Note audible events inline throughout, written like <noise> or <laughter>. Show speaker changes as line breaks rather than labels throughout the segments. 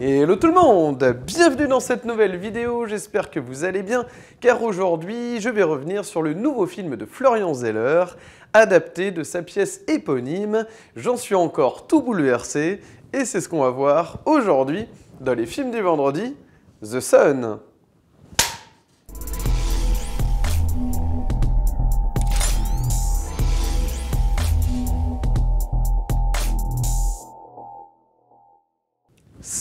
Hello tout le monde Bienvenue dans cette nouvelle vidéo, j'espère que vous allez bien, car aujourd'hui je vais revenir sur le nouveau film de Florian Zeller, adapté de sa pièce éponyme. J'en suis encore tout bouleversé, et c'est ce qu'on va voir aujourd'hui dans les films du vendredi, The Sun.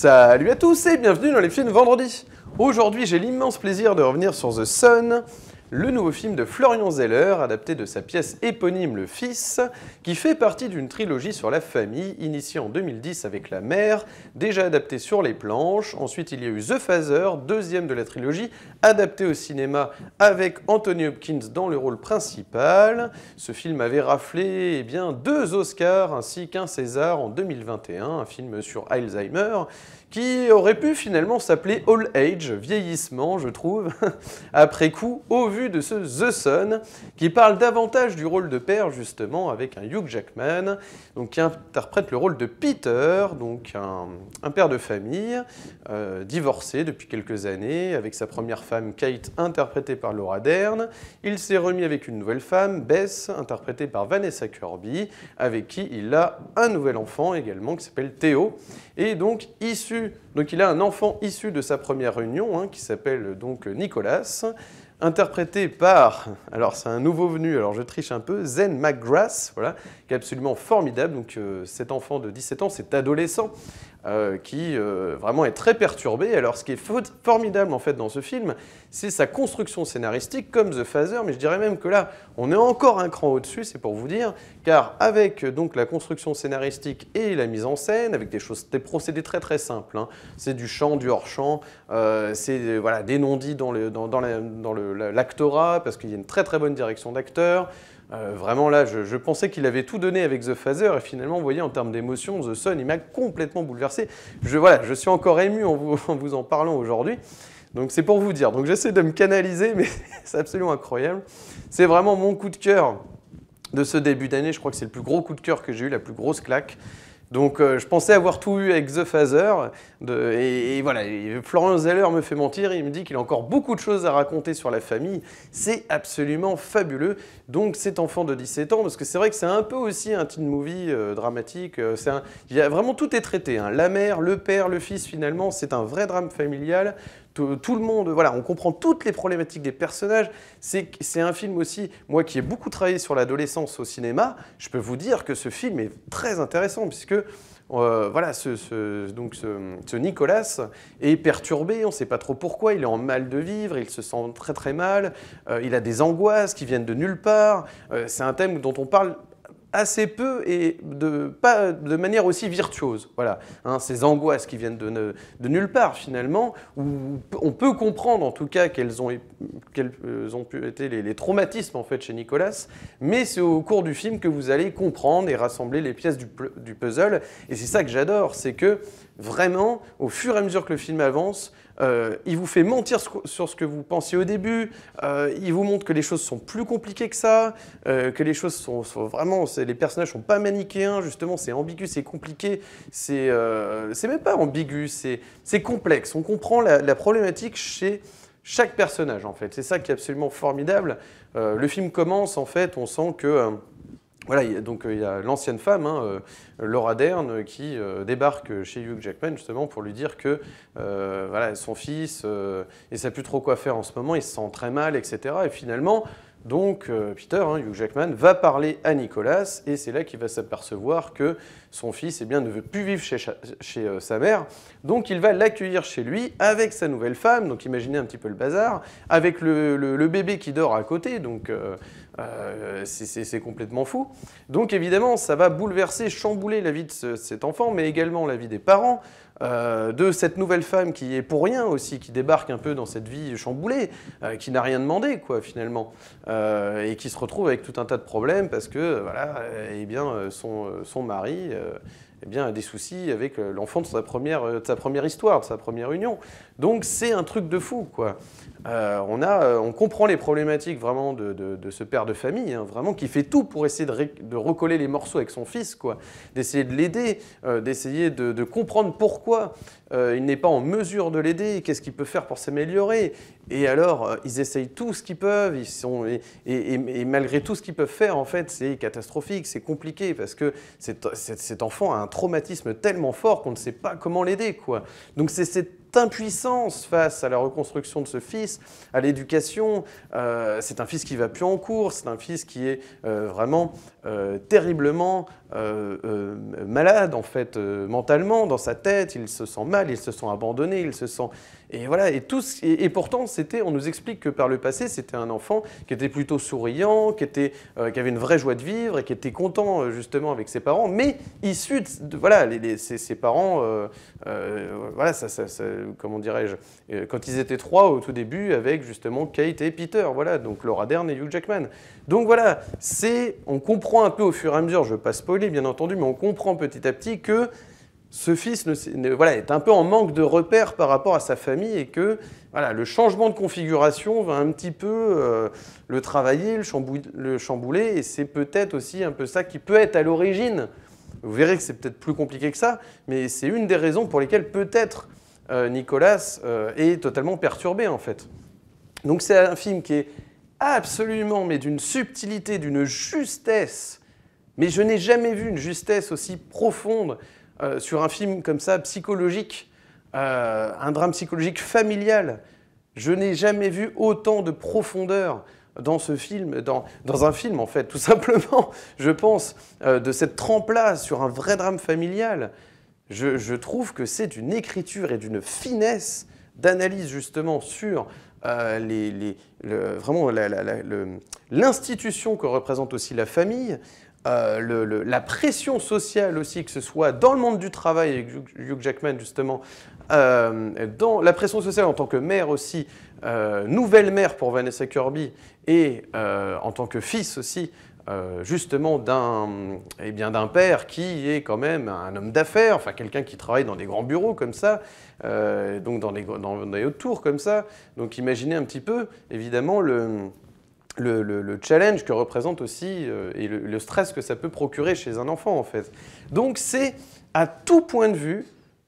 Salut à tous et bienvenue dans les films vendredi. Aujourd'hui, j'ai l'immense plaisir de revenir sur The Sun, le nouveau film de Florian Zeller, adapté de sa pièce éponyme Le Fils, qui fait partie d'une trilogie sur la famille, initiée en 2010 avec La Mère, déjà adaptée sur les planches. Ensuite, il y a eu The Phaser, deuxième de la trilogie, adapté au cinéma avec Anthony Hopkins dans le rôle principal. Ce film avait raflé eh bien, deux Oscars ainsi qu'un César en 2021, un film sur Alzheimer qui aurait pu finalement s'appeler All Age, vieillissement je trouve, <laughs> après coup, au vu de ce The Sun, qui parle davantage du rôle de père justement avec un Hugh Jackman, donc qui interprète le rôle de Peter, donc un, père de famille, euh, divorcé depuis quelques années, avec sa première femme Kate interprétée par Laura Dern, il s'est remis avec une nouvelle femme, Bess, interprétée par Vanessa Kirby, avec qui il a un nouvel enfant également qui s'appelle Théo, et donc issu donc il a un enfant issu de sa première union, hein, qui s'appelle donc Nicolas, interprété par, alors c'est un nouveau venu, alors je triche un peu, Zen McGrath, voilà, qui est absolument formidable. Donc euh, cet enfant de 17 ans, cet adolescent, euh, qui euh, vraiment est très perturbé. Alors ce qui est formidable en fait dans ce film, c'est sa construction scénaristique comme The Phaser, mais je dirais même que là, on est encore un cran au-dessus, c'est pour vous dire, car avec donc la construction scénaristique et la mise en scène, avec des choses, des procédés très très simples, hein. c'est du chant, du hors-champ, c'est voilà, des non-dits dans le, dans, dans le l'actorat, parce qu'il y a une très très bonne direction d'acteur. Euh, vraiment là, je, pensais qu'il avait tout donné avec The Phaser et finalement, vous voyez, en termes d'émotion, The Sun, il m'a complètement bouleversé. Je, voilà, je suis encore ému en vous <laughs> en, vous en parlant aujourd'hui. Donc c'est pour vous dire. Donc j'essaie de me canaliser, mais <laughs> c'est absolument incroyable. C'est vraiment mon coup de cœur de ce début d'année. Je crois que c'est le plus gros coup de cœur que j'ai eu, la plus grosse claque. Donc euh, je pensais avoir tout eu avec The Phaser, et, voilà, Florian Zeller me fait mentir, il me dit qu'il a encore beaucoup de choses à raconter sur la famille, c'est absolument fabuleux, donc cet enfant de 17 ans, parce que c'est vrai que c'est un peu aussi un teen movie euh, dramatique, euh, a, vraiment tout est traité, hein. la mère, le père, le fils finalement, c'est un vrai drame familial, tout le monde, voilà, on comprend toutes les problématiques des personnages. C'est un film aussi, moi qui ai beaucoup travaillé sur l'adolescence au cinéma, je peux vous dire que ce film est très intéressant puisque euh, voilà, ce, donc ce, Nicolas est perturbé, on ne sait pas trop pourquoi, il est en mal de vivre, il se sent très très mal, euh, il a des angoisses qui viennent de nulle part. Euh, c'est un thème dont on parle assez peu et de, pas, de manière aussi virtuose. Voilà, hein, ces angoisses qui viennent de, nulle part finalement, où on peut comprendre en tout cas quels ont, euh, ont pu être les, traumatismes en fait chez Nicolas, mais c'est au cours du film que vous allez comprendre et rassembler les pièces du puzzle. Et c'est ça que j'adore, c'est que vraiment, au fur et à mesure que le film avance, euh, il vous fait mentir sur ce que vous pensiez au début. Euh, il vous montre que les choses sont plus compliquées que ça, euh, que les choses sont, sont vraiment, les personnages sont pas manichéens. Justement, c'est ambigu, c'est compliqué, c'est, même pas ambigu, c'est, complexe. On comprend la, la, problématique chez chaque personnage en fait. C'est ça qui est absolument formidable. le film commence en fait, on sent que voilà, donc euh, il y a l'ancienne femme, hein, euh, Laura Dern, qui euh, débarque chez Hugh Jackman justement pour lui dire que voilà, son fils, il ne sait plus trop quoi faire en ce moment, il se sent très mal, etc. Et finalement, donc euh, Peter, hein, Hugh Jackman, va parler à Nicolas et c'est là qu'il va s'apercevoir que son fils eh bien, ne veut plus vivre chez, euh, sa mère. Donc il va l'accueillir chez lui avec sa nouvelle femme, donc imaginez un petit peu le bazar, avec le, bébé qui dort à côté, donc euh, c'est complètement fou. Donc évidemment, ça va bouleverser, chambouler la vie de cet enfant, mais également la vie des parents. Euh, de cette nouvelle femme qui est pour rien aussi, qui débarque un peu dans cette vie chamboulée, euh, qui n'a rien demandé, quoi, finalement, euh, et qui se retrouve avec tout un tas de problèmes parce que, voilà, eh bien, son, son mari eh des soucis avec euh, l'enfant euh, de, sa première, histoire, de sa première union. Donc c'est un truc de fou, quoi. Euh, on, comprend les problématiques vraiment de, ce père de famille, hein, vraiment qui fait tout pour essayer de, recoller les morceaux avec son fils, quoi, d'essayer de l'aider, d'essayer de, comprendre pourquoi euh, il n'est pas en mesure de l'aider, qu'est-ce qu'il peut faire pour s'améliorer Et alors, euh, ils essayent tout ce qu'ils peuvent, ils sont, et, malgré tout ce qu'ils peuvent faire, en fait, c'est catastrophique, c'est compliqué, parce que cet, enfant a un traumatisme tellement fort qu'on ne sait pas comment l'aider. quoi. Donc c'est cette impuissance face à la reconstruction de ce fils, à l'éducation, euh, c'est un fils qui va plus en cours, c'est un fils qui est vraiment terriblement euh, euh, malade en fait euh, mentalement dans sa tête, il se sent mal, il se sent abandonné, il se sent et voilà et tout et, pourtant c'était on nous explique que par le passé c'était un enfant qui était plutôt souriant, qui était qui avait une vraie joie de vivre et qui était content justement avec ses parents, mais issu de, voilà les, ses, parents voilà ça, ça, ça, comment dirais-je quand ils étaient trois au tout début avec justement Kate et Peter voilà donc Laura Dern et Hugh Jackman donc voilà c'est on comprend un peu au fur et à mesure je passe pas bien entendu, mais on comprend petit à petit que ce fils voilà, est un peu en manque de repères par rapport à sa famille et que voilà, le changement de configuration va un petit peu euh, le travailler, le, chambouler, et c'est peut-être aussi un peu ça qui peut être à l'origine. Vous verrez que c'est peut-être plus compliqué que ça, mais c'est une des raisons pour lesquelles peut-être euh, Nicolas euh, est totalement perturbé en fait. Donc c'est un film qui est absolument, mais d'une subtilité, d'une justesse, mais je n'ai jamais vu une justesse aussi profonde euh, sur un film comme ça, psychologique, euh, un drame psychologique familial. Je n'ai jamais vu autant de profondeur dans ce film, dans, dans un film en fait, tout <laughs> simplement, je pense, euh, de cette trempe sur un vrai drame familial. Je, trouve que c'est d'une écriture et d'une finesse d'analyse justement sur les, les, vraiment l'institution que représente aussi la famille, euh, le, la pression sociale aussi, que ce soit dans le monde du travail, avec Hugh Jackman justement, euh, dans la pression sociale en tant que mère aussi, euh, nouvelle mère pour Vanessa Kirby, et en tant que fils aussi, justement d'un eh bien d'un père qui est quand même un homme d'affaires, enfin quelqu'un qui travaille dans des grands bureaux comme ça, donc dans les dans des hautes tours comme ça. Donc imaginez un petit peu, évidemment, le le, challenge que représente aussi euh, et le, stress que ça peut procurer chez un enfant en fait. Donc c'est à tout point de vue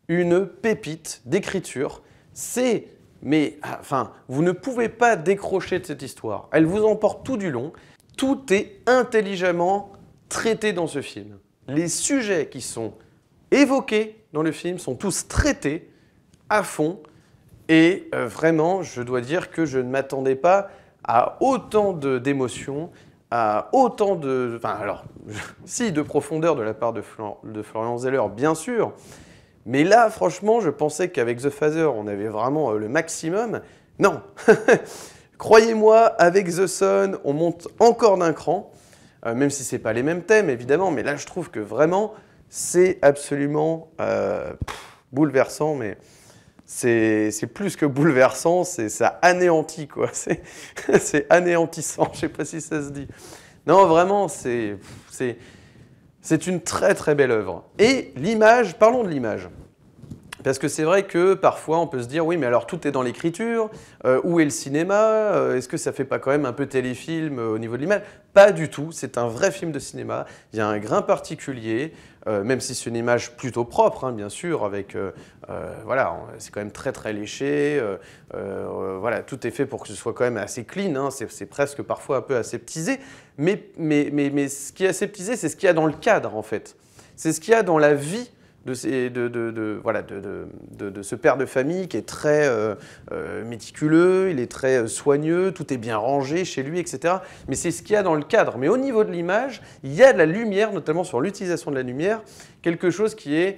une pépite d'écriture. C'est mais ah, enfin vous ne pouvez pas décrocher de cette histoire. Elle vous emporte tout du long. Tout est intelligemment traité dans ce film. Les sujets qui sont évoqués dans le film sont tous traités à fond. Et euh, vraiment, je dois dire que je ne m'attendais pas à autant d'émotions, à autant de... Enfin, alors, <laughs> si, de profondeur de la part de, Florian Zeller, bien sûr. Mais là, franchement, je pensais qu'avec The Father, on avait vraiment euh, le maximum. Non <laughs> Croyez-moi, avec The Sun, on monte encore d'un cran, euh, même si ce n'est pas les mêmes thèmes, évidemment. Mais là, je trouve que vraiment, c'est absolument euh, bouleversant, mais c'est plus que bouleversant, c'est ça anéantit, quoi. <laughs> C'est anéantissant, je sais pas si ça se dit. Non, vraiment, c'est une très très belle œuvre. Et l'image, parlons de l'image. Parce que c'est vrai que parfois on peut se dire oui mais alors tout est dans l'écriture, euh, où est le cinéma, euh, est-ce que ça fait pas quand même un peu téléfilm euh, au niveau de l'image Pas du tout, c'est un vrai film de cinéma, il y a un grain particulier, même si c'est une image plutôt propre hein, bien sûr, avec voilà, c'est quand même très très léché, voilà, tout est fait pour que ce soit quand même assez clean, hein, c'est presque parfois un peu aseptisé, mais, mais, mais ce qui est aseptisé c'est ce qu'il y a dans le cadre en fait, c'est ce qu'il y a dans la vie de, ce père de famille qui est très euh, euh, méticuleux, il est très euh, soigneux, tout est bien rangé chez lui, etc. Mais c'est ce qu'il y a dans le cadre. Mais au niveau de l'image, il y a de la lumière, notamment sur l'utilisation de la lumière, quelque chose qui,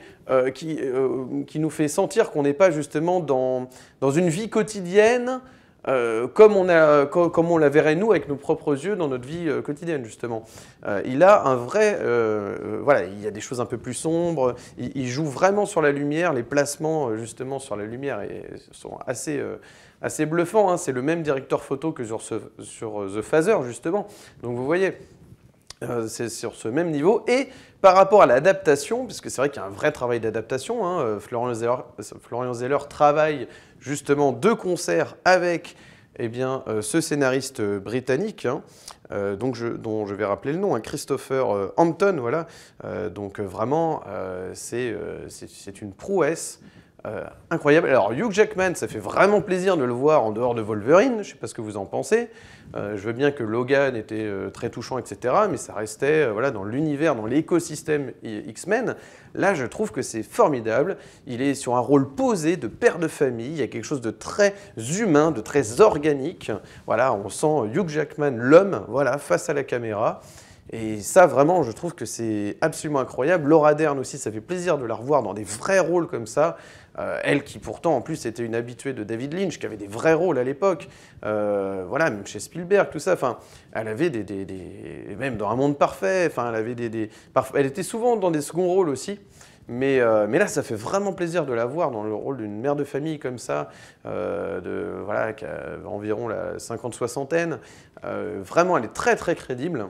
nous fait sentir qu'on n'est pas justement dans une vie quotidienne euh, comme, on la verrait nous avec nos propres yeux dans notre vie euh, quotidienne justement. Euh, il a un vrai, voilà, il y a des choses un peu plus sombres. Il, joue vraiment sur la lumière, les placements justement sur la lumière et, sont assez assez bluffants. Hein. C'est le même directeur photo que sur, sur The Phaser justement. Donc vous voyez, euh, c'est sur ce même niveau. Et par rapport à l'adaptation, puisque c'est vrai qu'il y a un vrai travail d'adaptation, hein, euh, euh, Florian, Zeller, travaille justement deux concerts avec eh bien, ce scénariste britannique, hein, donc dont je vais rappeler le nom, hein, Christopher Hampton, voilà. donc vraiment, c'est une prouesse euh, incroyable. Alors Hugh Jackman, ça fait vraiment plaisir de le voir en dehors de Wolverine. Je ne sais pas ce que vous en pensez. Euh, je veux bien que Logan était euh, très touchant, etc. Mais ça restait voilà dans l'univers, dans l'écosystème X-Men. Là, je trouve que c'est formidable. Il est sur un rôle posé de père de famille. Il y a quelque chose de très humain, de très organique. Voilà, on sent Hugh Jackman, l'homme, voilà, face à la caméra. Et ça, vraiment, je trouve que c'est absolument incroyable. Laura Dern aussi, ça fait plaisir de la revoir dans des vrais rôles comme ça. Euh, elle qui pourtant en plus était une habituée de David Lynch, qui avait des vrais rôles à l'époque, euh, voilà, même chez Spielberg, tout ça, enfin, elle avait des, même dans Un Monde Parfait, elle avait des, elle était souvent dans des seconds rôles aussi, mais, euh, mais là, ça fait vraiment plaisir de la voir dans le rôle d'une mère de famille comme ça, de, voilà, qui a environ la cinquante soixantaine, vraiment, elle est très très crédible,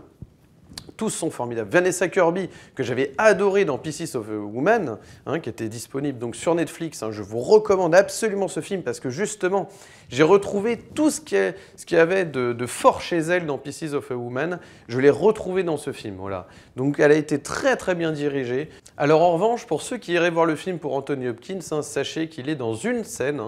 tous sont formidables. Vanessa Kirby, que j'avais adoré dans Pieces of a Woman, hein, qui était disponible donc sur Netflix. Hein, je vous recommande absolument ce film parce que justement, j'ai retrouvé tout ce qu'il y avait de, fort chez elle dans Pieces of a Woman. Je l'ai retrouvé dans ce film. Voilà. Donc elle a été très très bien dirigée. Alors en revanche, pour ceux qui iraient voir le film pour Anthony Hopkins, hein, sachez qu'il est dans une scène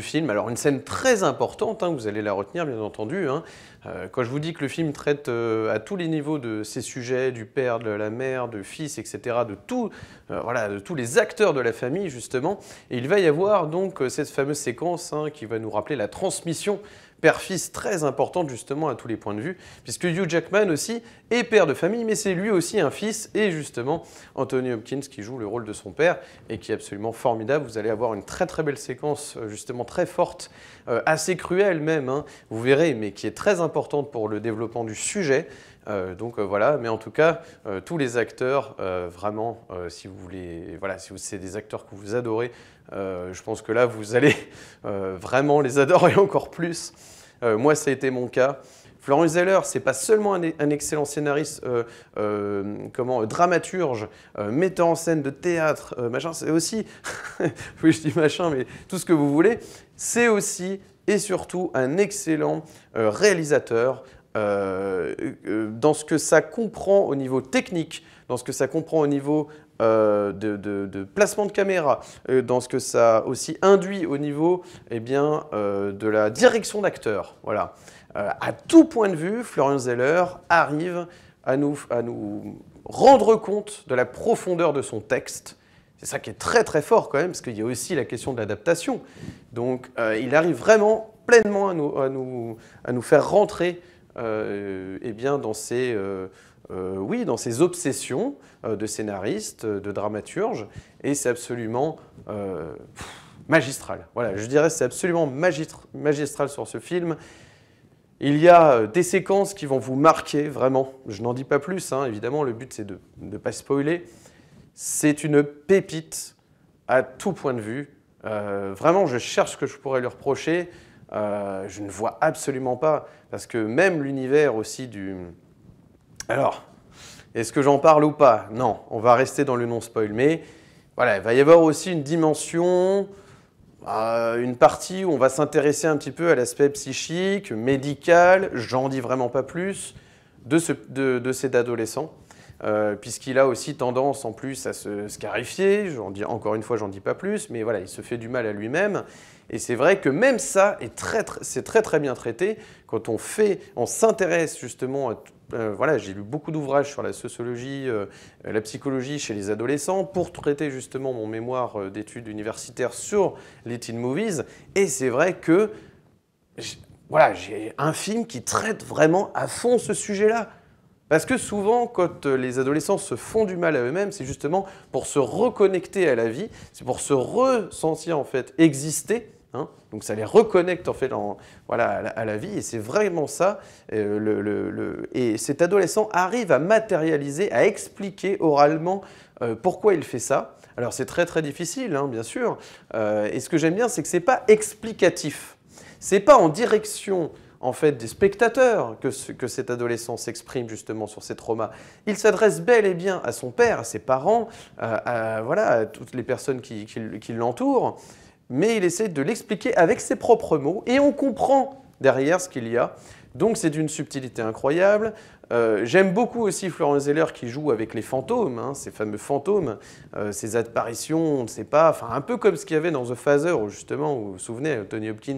film. Alors une scène très importante, hein, vous allez la retenir bien entendu. Hein. Euh, quand je vous dis que le film traite euh, à tous les niveaux de ces sujets, du père, de la mère, de fils, etc., de, tout, euh, voilà, de tous les acteurs de la famille justement, et il va y avoir donc cette fameuse séquence hein, qui va nous rappeler la transmission père-fils très importante justement à tous les points de vue, puisque Hugh Jackman aussi est père de famille, mais c'est lui aussi un fils, et justement Anthony Hopkins qui joue le rôle de son père, et qui est absolument formidable. Vous allez avoir une très très belle séquence, euh, justement très forte, euh, assez cruelle même, hein. vous verrez, mais qui est très importante pour le développement du sujet. Euh, donc euh, voilà, mais en tout cas, euh, tous les acteurs, vraiment, si vous voulez, voilà, si c'est des acteurs que vous adorez, je pense que là, vous allez vraiment les adorer <laughs> encore plus. moi, ça a été mon cas. Florence Zeller, c'est pas seulement un, excellent scénariste, comment, dramaturge, metteur en scène de théâtre, machin, c'est aussi, <laughs> oui je dis machin, mais tout ce que vous voulez, c'est aussi et surtout un excellent réalisateur, euh, euh, dans ce que ça comprend au niveau technique, dans ce que ça comprend au niveau euh, de, placement de caméra, dans ce que ça aussi induit au niveau et eh bien, de la direction d'acteur. Voilà. à tout point de vue, Florian Zeller arrive à nous, à nous rendre compte de la profondeur de son texte. C'est ça qui est très très fort quand même, parce qu'il y a aussi la question de l'adaptation. Donc il arrive vraiment pleinement à nous, à nous, à nous faire rentrer euh, eh bien dans ces, euh, euh, oui, dans ces obsessions de scénariste, de dramaturge, et c'est absolument magistral. Voilà, je dirais c'est absolument magistral sur ce film. Il y a des séquences qui vont vous marquer vraiment. Je n'en dis pas plus, hein. évidemment, le but c'est de ne pas spoiler. C'est une pépite à tout point de vue. vraiment, je cherche ce que je pourrais lui reprocher. Euh, je ne vois absolument pas, parce que même l'univers aussi du... Alors, est-ce que j'en parle ou pas Non, on va rester dans le non-spoil, mais voilà, il va y avoir aussi une dimension, euh, une partie où on va s'intéresser un petit peu à l'aspect psychique, médical, j'en dis vraiment pas plus, de, ce, de, euh, puisqu'il a aussi tendance en plus à se scarifier, encore une fois j'en dis pas plus, mais voilà, il se fait du mal à lui-même, et c'est vrai que même ça, c'est très, très, très très bien traité quand on fait, on s'intéresse justement à euh, voilà, j'ai lu beaucoup d'ouvrages sur la sociologie, euh, la psychologie chez les adolescents pour traiter justement mon mémoire euh, d'études universitaires sur les teen movies. Et c'est vrai que voilà, j'ai un film qui traite vraiment à fond ce sujet-là. Parce que souvent, quand les adolescents se font du mal à eux-mêmes, c'est justement pour se reconnecter à la vie, c'est pour se ressentir en fait exister Hein. Donc ça les reconnecte en fait à, la, vie et c'est vraiment ça. Euh, et cet adolescent arrive à matérialiser, à expliquer oralement euh, pourquoi il fait ça. Alors c'est très très difficile, hein, bien sûr. Euh, et ce que j'aime bien, c'est que ce n'est pas explicatif. Ce n'est pas en direction en fait des spectateurs que, cet adolescent s'exprime justement sur ses traumas. Il s'adresse bel et bien à son père, à ses parents, à, toutes les personnes qui l'entourent mais il essaie de l'expliquer avec ses propres mots et on comprend derrière ce qu'il y a. Donc c'est d'une subtilité incroyable. Euh, j'aime beaucoup aussi Florence Zeller qui joue avec les fantômes, hein, ces fameux fantômes, euh, ces apparitions, on ne sait pas, enfin un peu comme ce qu'il y avait dans The Phaser, justement, où vous vous souvenez, Tony Hopkins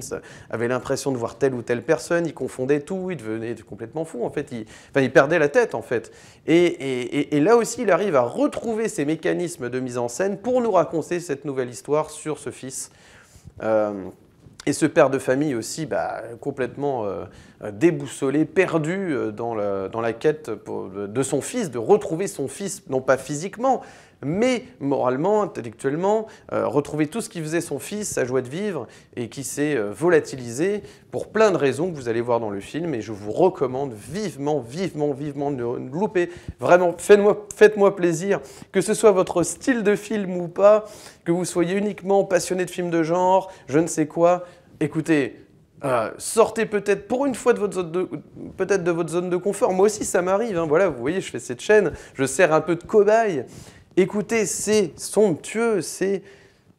avait l'impression de voir telle ou telle personne, il confondait tout, il devenait complètement fou en fait, il, enfin, il perdait la tête en fait. Et, là aussi, il arrive à retrouver ces mécanismes de mise en scène pour nous raconter cette nouvelle histoire sur ce fils. Euh, et ce père de famille aussi, bah, complètement euh, déboussolé, perdu euh, dans la, quête de son fils, de retrouver son fils, non pas physiquement, mais moralement, intellectuellement, euh, retrouver tout ce qui faisait son fils, sa joie de vivre, et qui s'est euh, volatilisé pour plein de raisons que vous allez voir dans le film. Et je vous recommande vivement, vivement, vivement de ne louper. Vraiment, faites-moi faites plaisir, que ce soit votre style de film ou pas, que vous soyez uniquement passionné de films de genre, je ne sais quoi. Écoutez, euh, sortez peut-être pour une fois de votre zone de, peut-être de votre zone de confort. Moi aussi, ça m'arrive. Hein. Voilà, vous voyez, je fais cette chaîne, je sers un peu de cobaye écoutez, c'est somptueux, c'est...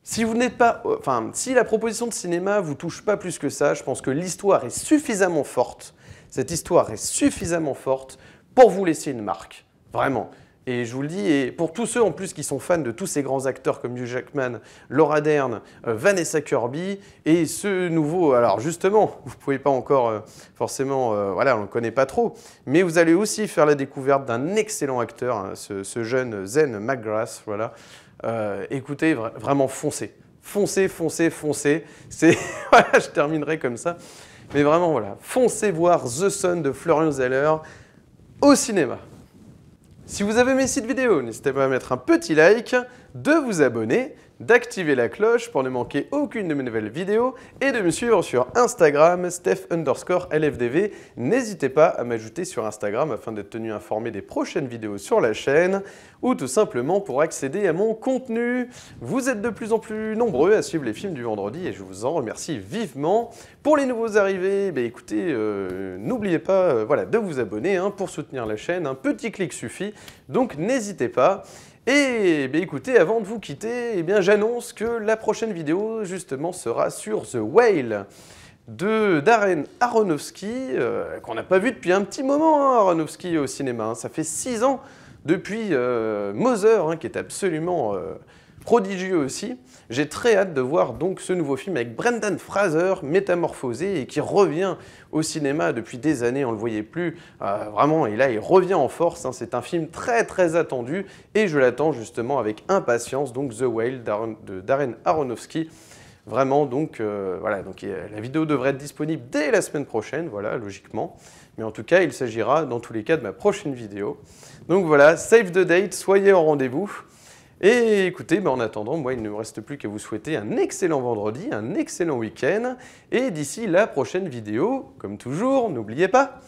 Si vous n'êtes pas, enfin, si la proposition de cinéma vous touche pas plus que ça, je pense que l'histoire est suffisamment forte. Cette histoire est suffisamment forte pour vous laisser une marque, vraiment. Et je vous le dis, et pour tous ceux en plus qui sont fans de tous ces grands acteurs comme Hugh Jackman, Laura Dern, euh, Vanessa Kirby, et ce nouveau, alors justement, <laughs> vous ne pouvez pas encore euh, forcément, euh, voilà, on ne le connaît pas trop, mais vous allez aussi faire la découverte d'un excellent acteur, hein, ce, jeune Zen McGrath, voilà. écoutez, vraiment foncez. Foncez, foncez, foncez. <laughs> voilà, je terminerai comme ça. Mais vraiment, voilà, foncez voir The Sun de Florian Zeller au cinéma. Si vous avez aimé cette vidéo, n'hésitez pas à mettre un petit like, de vous abonner d'activer la cloche pour ne manquer aucune de mes nouvelles vidéos et de me suivre sur Instagram, Steph underscore LFDV. N'hésitez pas à m'ajouter sur Instagram afin d'être tenu informé des prochaines vidéos sur la chaîne ou tout simplement pour accéder à mon contenu. Vous êtes de plus en plus nombreux à suivre les films du vendredi et je vous en remercie vivement. Pour les nouveaux arrivés, ben écoutez, euh, n'oubliez pas euh, voilà, de vous abonner hein, pour soutenir la chaîne. Un petit clic suffit, donc n'hésitez pas. Et eh écoutez, avant de vous quitter, eh bien j'annonce que la prochaine vidéo justement sera sur The Whale de Darren Aronofsky, euh, qu'on n'a pas vu depuis un petit moment, hein, Aronofsky au cinéma. Hein. Ça fait six ans depuis Moser euh, Mother, hein, qui est absolument... Euh, prodigieux aussi. J'ai très hâte de voir donc ce nouveau film avec Brendan Fraser, métamorphosé et qui revient au cinéma depuis des années, on ne le voyait plus euh, vraiment, et là il revient en force, hein. c'est un film très très attendu et je l'attends justement avec impatience, donc The Whale de Darren Aronofsky. Vraiment, donc euh, voilà, donc euh, la vidéo devrait être disponible dès la semaine prochaine, voilà, logiquement. Mais en tout cas, il s'agira dans tous les cas de ma prochaine vidéo. Donc voilà, save the date, soyez au rendez-vous. Et écoutez, bah, en attendant, moi, il ne me reste plus qu'à vous souhaiter un excellent vendredi, un excellent week-end. Et d'ici la prochaine vidéo, comme toujours, n'oubliez pas,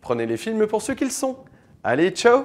prenez les films pour ce qu'ils sont. Allez, ciao